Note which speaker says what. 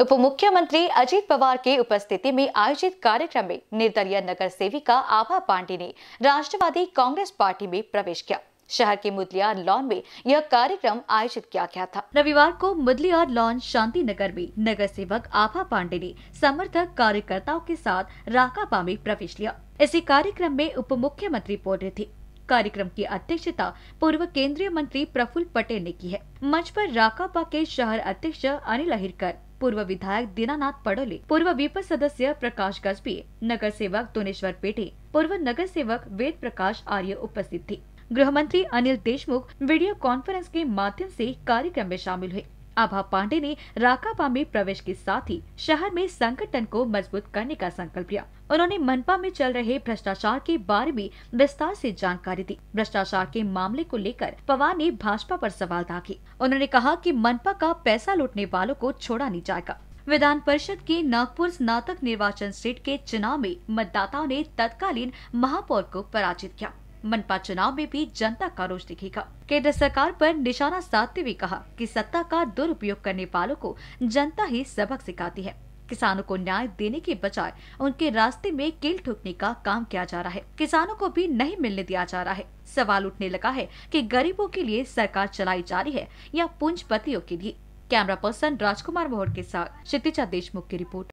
Speaker 1: उप मुख्यमंत्री अजीत पवार के उपस्थिति में आयोजित कार्यक्रम में निर्दलीय नगर सेविका आभा पांडे ने राष्ट्रवादी कांग्रेस पार्टी में प्रवेश किया शहर के मुदलियार लॉन में यह कार्यक्रम आयोजित किया गया था रविवार को मुदलियार लॉन शांति नगर में नगर सेवक आभा पांडे ने समर्थक कार्यकर्ताओं के साथ राकापा में प्रवेश लिया इसी कार्यक्रम में उप मुख्यमंत्री पौधे थे कार्यक्रम की अध्यक्षता पूर्व केंद्रीय मंत्री प्रफुल्ल पटेल ने की है मंच पर राकापा के शहर अध्यक्ष अनिल अहिरकर पूर्व विधायक दीनानाथ पड़ोले पूर्व विपद सदस्य प्रकाश गजबी नगर सेवक दोनेश्वर पेटे पूर्व नगर सेवक वेद प्रकाश आर्य उपस्थित थे गृह मंत्री अनिल देशमुख वीडियो कॉन्फ्रेंस के माध्यम से कार्यक्रम में शामिल हुए आभा पांडे ने राकापा में प्रवेश के साथ ही शहर में संगठन को मजबूत करने का संकल्प लिया उन्होंने मनपा में चल रहे भ्रष्टाचार के बारे में विस्तार से जानकारी दी भ्रष्टाचार के मामले को लेकर पवार ने भाजपा पर सवाल दागे उन्होंने कहा कि मनपा का पैसा लूटने वालों को छोड़ा नहीं जाएगा विधान परिषद के नागपुर स्नातक निर्वाचन सीट के चुनाव में मतदाताओं ने तत्कालीन महापौर को पराजित किया मनपा चुनाव में भी जनता का रोष दिखेगा केंद्र सरकार पर निशाना साधते हुए कहा कि सत्ता का दुरुपयोग करने वालों को जनता ही सबक सिखाती है किसानों को न्याय देने के बजाय उनके रास्ते में केल ठोकने का काम किया जा रहा है किसानों को भी नहीं मिलने दिया जा रहा है सवाल उठने लगा है कि गरीबों के लिए सरकार चलाई जा रही है या पूंजपतियों के लिए कैमरा पर्सन राजकुमार मोहर के साथ क्षितिजा देशमुख की रिपोर्ट